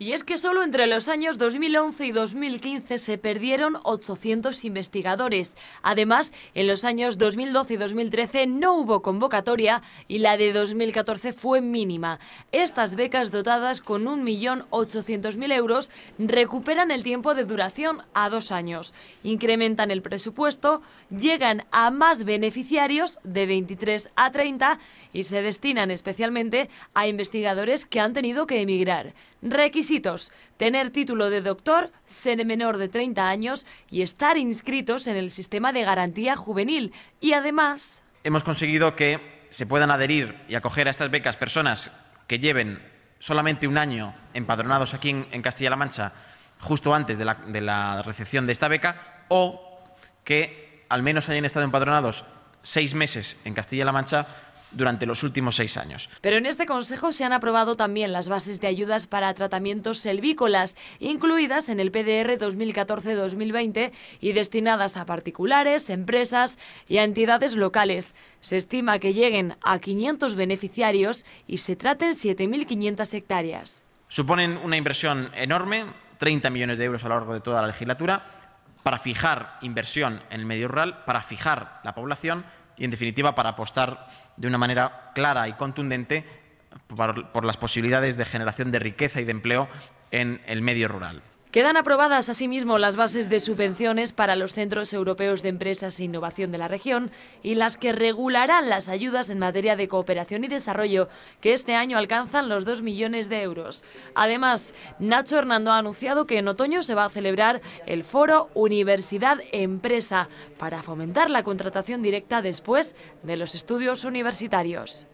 Y es que solo entre los años 2011 y 2015 se perdieron 800 investigadores. Además, en los años 2012 y 2013 no hubo convocatoria y la de 2014 fue mínima. Estas becas dotadas con 1.800.000 euros recuperan el tiempo de duración a dos años, incrementan el presupuesto, llegan a más beneficiarios de 23 a 30 y se destinan especialmente a investigadores que han tenido que emigrar. Requisitos. Tener título de doctor, ser menor de 30 años y estar inscritos en el sistema de garantía juvenil. Y además... Hemos conseguido que se puedan adherir y acoger a estas becas personas que lleven solamente un año empadronados aquí en, Castilla-La Mancha, justo antes de la, de la recepción de esta beca, o que al menos hayan estado empadronados seis meses en Castilla-La Mancha durante los últimos seis años. Pero en este Consejo se han aprobado también las bases de ayudas para tratamientos selvícolas, incluidas en el PDR 2014-2020 y destinadas a particulares, empresas y a entidades locales. Se estima que lleguen a 500 beneficiarios y se traten 7.500 hectáreas. Suponen una inversión enorme, 30 millones de euros a lo largo de toda la legislatura, para fijar inversión en el medio rural, para fijar la población y, en definitiva, para apostar de una manera clara y contundente por, las posibilidades de generación de riqueza y de empleo en el medio rural. Quedan aprobadas asimismo las bases de subvenciones para los centros europeos de empresas e innovación de la región y las que regularán las ayudas en materia de cooperación y desarrollo que este año alcanzan los 2 millones de euros. Además, Nacho Hernando ha anunciado que en otoño se va a celebrar el foro Universidad Empresa para fomentar la contratación directa después de los estudios universitarios.